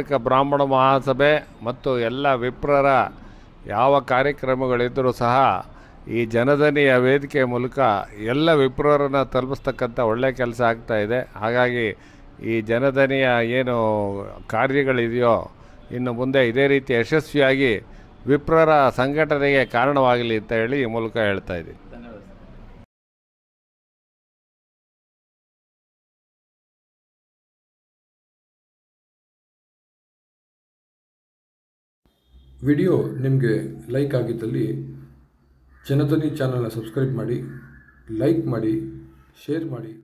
ಕರ್ನಾಟಕ ಬ್ರಾಹ್ಮಣ ಮಹಾಸಭೆ ಮತ್ತು ಎಲ್ಲ ವಿಪ್ರರ ಯಾವ ಕಾರ್ಯಕ್ರಮಗಳಿದ್ದರೂ ಸಹ ಈ ಜನಧನಿಯ ವೇದಿಕೆ ಮೂಲಕ ಎಲ್ಲ ವಿಪ್ರರನ್ನು ತಲುಪಿಸ್ತಕ್ಕಂಥ ಒಳ್ಳೆಯ ಕೆಲಸ ಆಗ್ತಾ ಇದೆ ಹಾಗಾಗಿ ಈ ಜನಧನಿಯ ಏನು ಕಾರ್ಯಗಳಿದೆಯೋ ಇನ್ನು ಮುಂದೆ ಇದೇ ರೀತಿ ಯಶಸ್ವಿಯಾಗಿ ವಿಪ್ರರ ಸಂಘಟನೆಗೆ ಕಾರಣವಾಗಲಿ ಅಂತ ಹೇಳಿ ಈ ಮೂಲಕ ಹೇಳ್ತಾ ಇದ್ದೀನಿ ವಿಡಿಯೋ ನಿಮಗೆ ಲೈಕ್ ಆಗಿದ್ದಲ್ಲಿ ಜನಧ್ವನಿ ಚಾನಲ್ನ ಸಬ್ಸ್ಕ್ರೈಬ್ ಮಾಡಿ ಲೈಕ್ ಮಾಡಿ ಶೇರ್ ಮಾಡಿ